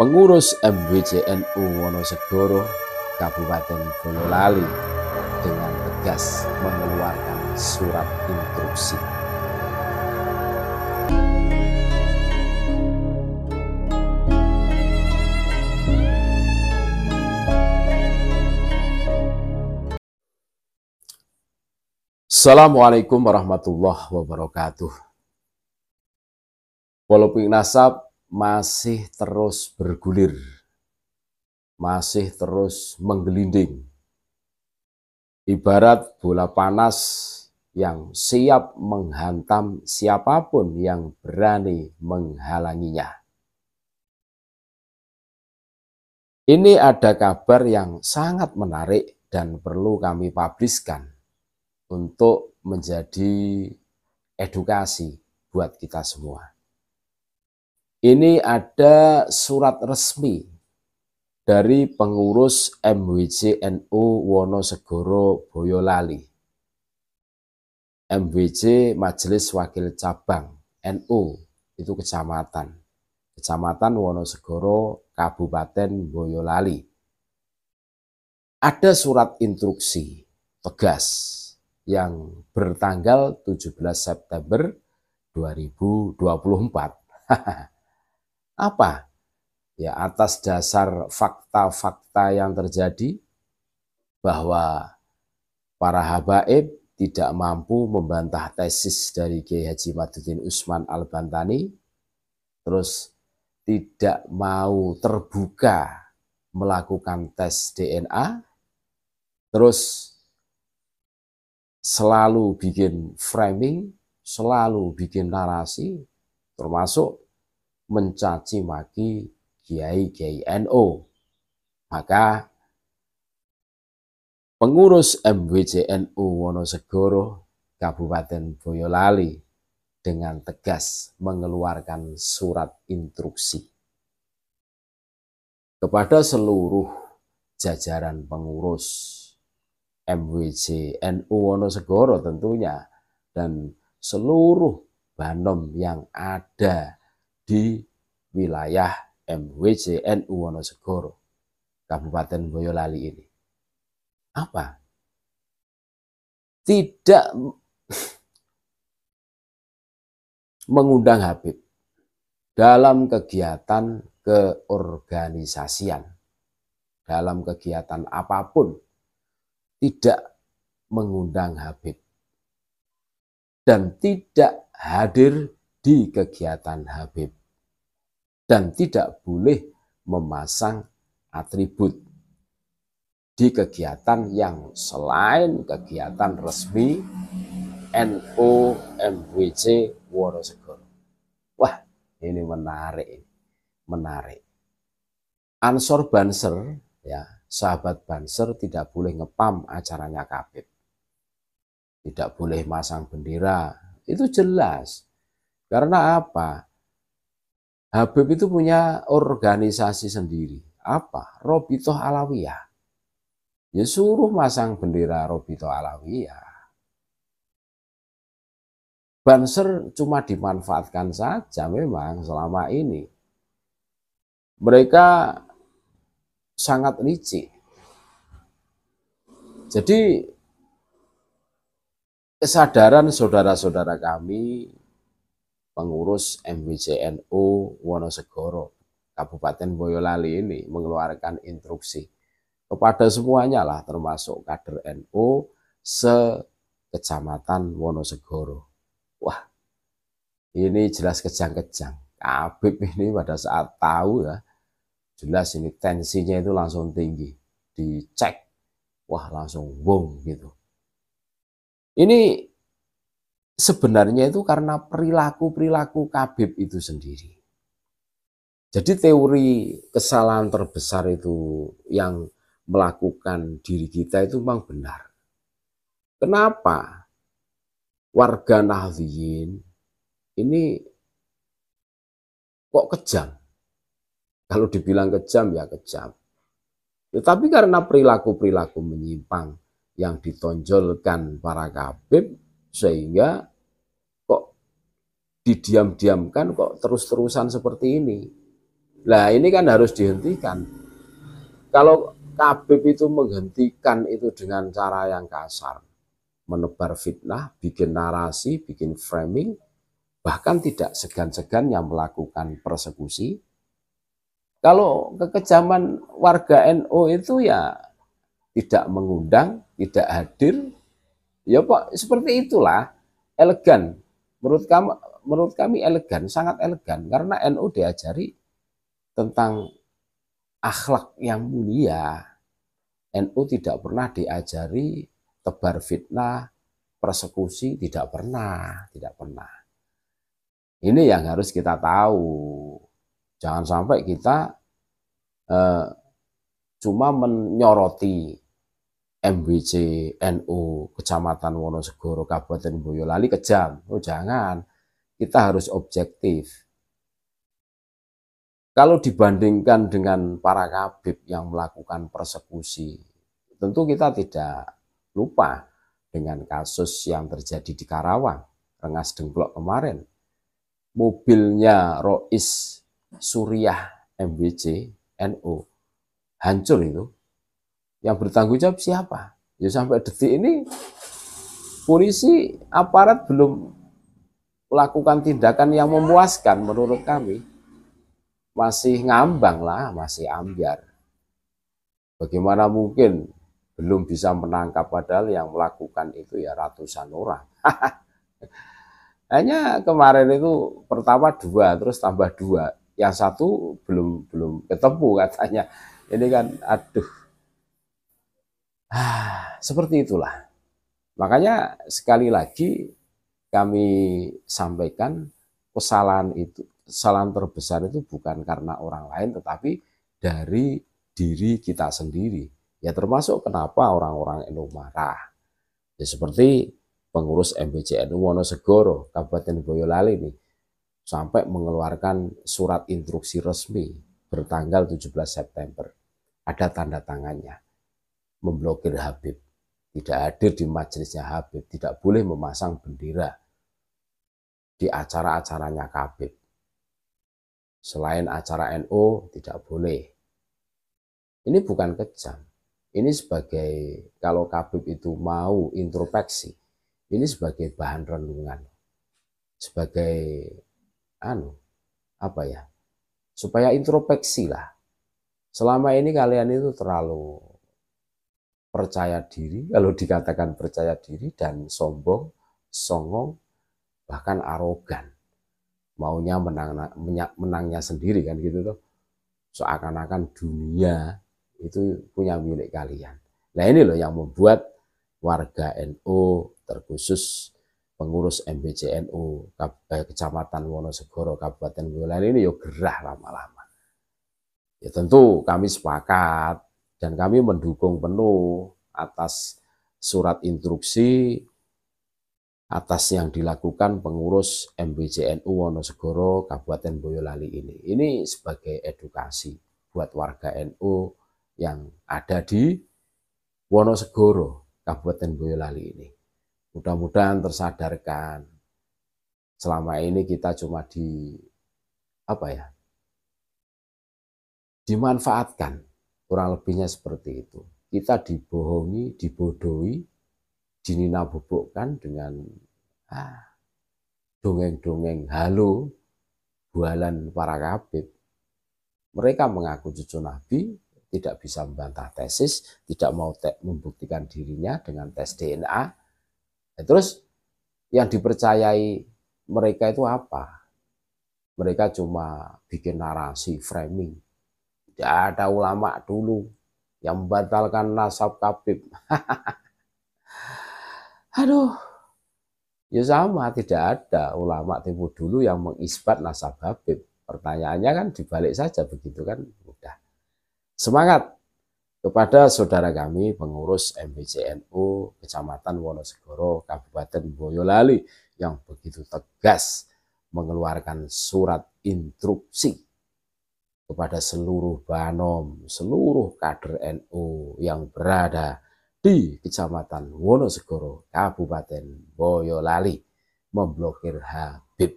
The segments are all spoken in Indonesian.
Pengurus MWJNU Wonosegoro Kabupaten Boyolali dengan tegas mengeluarkan surat instruksi. Assalamualaikum warahmatullahi wabarakatuh. Walaupun nasab masih terus bergulir, masih terus menggelinding. Ibarat bola panas yang siap menghantam siapapun yang berani menghalanginya. Ini ada kabar yang sangat menarik dan perlu kami publiskan untuk menjadi edukasi buat kita semua. Ini ada surat resmi dari pengurus MWC NU Wonosegoro Boyolali. MWC Majelis Wakil Cabang NU itu kecamatan. Kecamatan Wonosegoro, Kabupaten Boyolali. Ada surat instruksi tegas yang bertanggal 17 September 2024. Apa? Ya atas dasar fakta-fakta yang terjadi bahwa para habaib tidak mampu membantah tesis dari Kiai Haji Madudin Usman Al-Bantani, terus tidak mau terbuka melakukan tes DNA, terus selalu bikin framing, selalu bikin narasi, termasuk mencaci maki kiai-kiai NO. Maka pengurus MWJNU Wonosegoro Kabupaten Boyolali dengan tegas mengeluarkan surat instruksi kepada seluruh jajaran pengurus MWJ NU Wonosegoro tentunya dan seluruh banom yang ada di wilayah MWCNU Wonosegoro, Kabupaten Boyolali ini. Apa? Tidak mengundang Habib dalam kegiatan keorganisasian, dalam kegiatan apapun, tidak mengundang Habib dan tidak hadir di kegiatan Habib dan tidak boleh memasang atribut di kegiatan yang selain kegiatan resmi NU MWC Worosegoro. Wah, ini menarik, menarik. Ansor Banser, ya sahabat Banser tidak boleh ngepam acaranya Kapit. Tidak boleh masang bendera, itu jelas. Karena apa? Habib itu punya organisasi sendiri. Apa? Robito Alawiyah. Ya suruh masang bendera Robito Alawiyah. Banser cuma dimanfaatkan saja memang selama ini. Mereka sangat licik. Jadi kesadaran saudara-saudara kami pengurus MWJNU Wonosegoro, Kabupaten Boyolali ini mengeluarkan instruksi kepada semuanya lah termasuk kader NU sekecamatan Wonosegoro. Wah, ini jelas kejang-kejang. Habib ini pada saat tahu ya, jelas ini tensinya itu langsung tinggi. Dicek, wah langsung bom gitu. Ini sebenarnya itu karena perilaku-perilaku kabib itu sendiri. Jadi teori kesalahan terbesar itu yang melakukan diri kita itu memang benar. Kenapa warga Nahdliyin ini kok kejam? Kalau dibilang kejam ya kejam. Tetapi karena perilaku-perilaku menyimpang yang ditonjolkan para kabib sehingga didiam-diamkan kok terus-terusan seperti ini. Nah ini kan harus dihentikan. Kalau Kabib itu menghentikan itu dengan cara yang kasar. Menebar fitnah, bikin narasi, bikin framing, bahkan tidak segan-segan yang melakukan persekusi. Kalau kekejaman warga NU NO itu ya tidak mengundang, tidak hadir, ya Pak, seperti itulah elegan. Menurut kamu, menurut kami elegan, sangat elegan karena NU diajari tentang akhlak yang mulia. NU tidak pernah diajari tebar fitnah, persekusi tidak pernah, tidak pernah. Ini yang harus kita tahu. Jangan sampai kita eh, cuma menyoroti MBC, NU, Kecamatan Wonosegoro, Kabupaten Boyolali kejam. Oh jangan kita harus objektif. Kalau dibandingkan dengan para kabib yang melakukan persekusi, tentu kita tidak lupa dengan kasus yang terjadi di Karawang, Rengas Dengklok kemarin. Mobilnya Rois Suriah MBC NU hancur itu. Yang bertanggung jawab siapa? Ya sampai detik ini polisi aparat belum lakukan tindakan yang memuaskan menurut kami masih ngambang lah, masih ambiar. Bagaimana mungkin belum bisa menangkap padahal yang melakukan itu ya ratusan orang. Hanya kemarin itu pertama dua, terus tambah dua. Yang satu belum belum ketemu katanya. Ini kan aduh. Ah, seperti itulah. Makanya sekali lagi kami sampaikan kesalahan itu kesalahan terbesar itu bukan karena orang lain tetapi dari diri kita sendiri. Ya termasuk kenapa orang-orang NU marah. Ya seperti pengurus MBCNU Wonosegoro Kabupaten Boyolali ini sampai mengeluarkan surat instruksi resmi bertanggal 17 September. Ada tanda tangannya memblokir Habib tidak hadir di majelisnya Habib, tidak boleh memasang bendera di acara-acaranya Habib. Selain acara NU NO, tidak boleh. Ini bukan kejam. Ini sebagai kalau Habib itu mau introspeksi, ini sebagai bahan renungan. Sebagai anu apa ya? Supaya introspeksi lah. Selama ini kalian itu terlalu percaya diri, kalau dikatakan percaya diri dan sombong, songong, bahkan arogan. Maunya menang, menangnya sendiri kan gitu tuh. Seakan-akan dunia itu punya milik kalian. Nah ini loh yang membuat warga NU terkhusus pengurus MBCNU eh, Kecamatan Wonosegoro Kabupaten Boyolali ini yo gerah lama-lama. Ya tentu kami sepakat dan kami mendukung penuh atas surat instruksi atas yang dilakukan pengurus MBJNU Wonosegoro Kabupaten Boyolali ini. Ini sebagai edukasi buat warga NU yang ada di Wonosegoro Kabupaten Boyolali ini. Mudah-mudahan tersadarkan. Selama ini kita cuma di apa ya? dimanfaatkan Kurang lebihnya seperti itu. Kita dibohongi, dibodohi, bubukkan dengan dongeng ah, dongeng-dongeng halo bualan para kabit. Mereka mengaku cucu Nabi, tidak bisa membantah tesis, tidak mau te membuktikan dirinya dengan tes DNA. Ya, terus yang dipercayai mereka itu apa? Mereka cuma bikin narasi, framing, Ya ada ulama dulu yang membatalkan nasab kabib. Aduh, ya sama tidak ada ulama tipu dulu yang mengisbat nasab kabib. Pertanyaannya kan dibalik saja begitu kan mudah. Semangat kepada saudara kami pengurus MBCNU Kecamatan Wonosegoro Kabupaten Boyolali yang begitu tegas mengeluarkan surat instruksi kepada seluruh Banom, seluruh kader NU yang berada di Kecamatan Wonosegoro, Kabupaten Boyolali, memblokir Habib.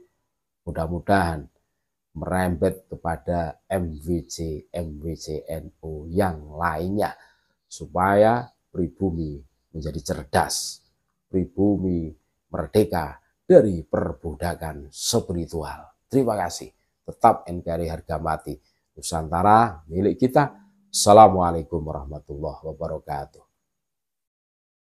Mudah-mudahan merembet kepada MWC, MWC NU yang lainnya, supaya pribumi menjadi cerdas, pribumi merdeka dari perbudakan spiritual. Terima kasih. Tetap NKRI harga mati. Nusantara milik kita. Assalamualaikum warahmatullahi wabarakatuh.